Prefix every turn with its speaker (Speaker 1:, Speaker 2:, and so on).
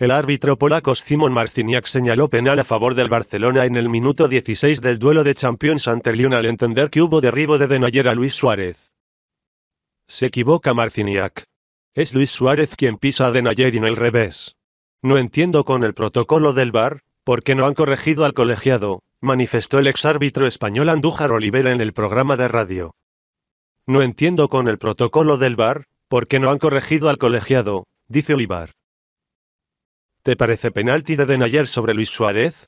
Speaker 1: El árbitro polaco Simón Marciniak señaló penal a favor del Barcelona en el minuto 16 del duelo de Champions ante al entender que hubo derribo de Denayer a Luis Suárez. Se equivoca Marciniak. Es Luis Suárez quien pisa a Denayer y en el revés. No entiendo con el protocolo del VAR, porque no han corregido al colegiado, manifestó el exárbitro español Andújar Olivera en el programa de radio. No entiendo con el protocolo del VAR, porque no han corregido al colegiado, dice Olivar. ¿Te parece penalti de Denayer sobre Luis Suárez?